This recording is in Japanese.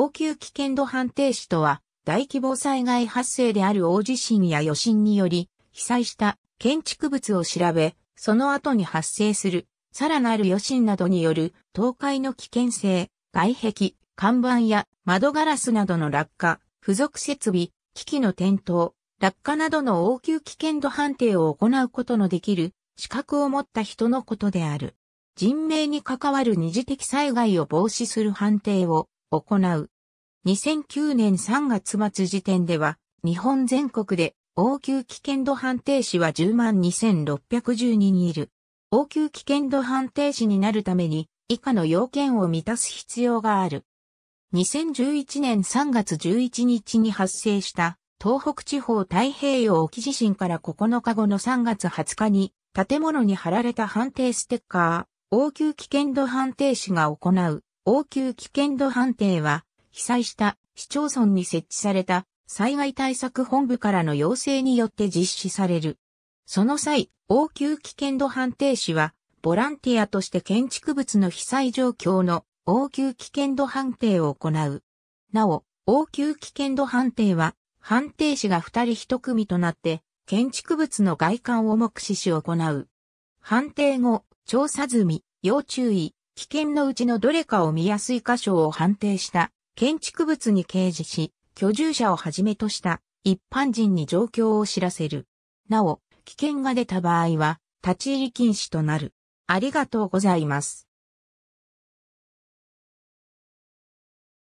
応急危険度判定士とは、大規模災害発生である大地震や余震により、被災した建築物を調べ、その後に発生する、さらなる余震などによる倒壊の危険性、外壁、看板や窓ガラスなどの落下、付属設備、機器の点灯、落下などの応急危険度判定を行うことのできる資格を持った人のことである。人命に関わる二次的災害を防止する判定を行う。2009年3月末時点では、日本全国で応急危険度判定士は10万2612人いる。応急危険度判定士になるために、以下の要件を満たす必要がある。2011年3月11日に発生した東北地方太平洋沖地震から9日後の3月20日に建物に貼られた判定ステッカー、応急危険度判定士が行う応急危険度判定は、被災した市町村に設置された災害対策本部からの要請によって実施される。その際、応急危険度判定士は、ボランティアとして建築物の被災状況の応急危険度判定を行う。なお、応急危険度判定は、判定士が二人一組となって、建築物の外観を目視し行う。判定後、調査済み、要注意、危険のうちのどれかを見やすい箇所を判定した建築物に掲示し、居住者をはじめとした一般人に状況を知らせる。なお、危険が出た場合は、立ち入り禁止となる。ありがとうございます。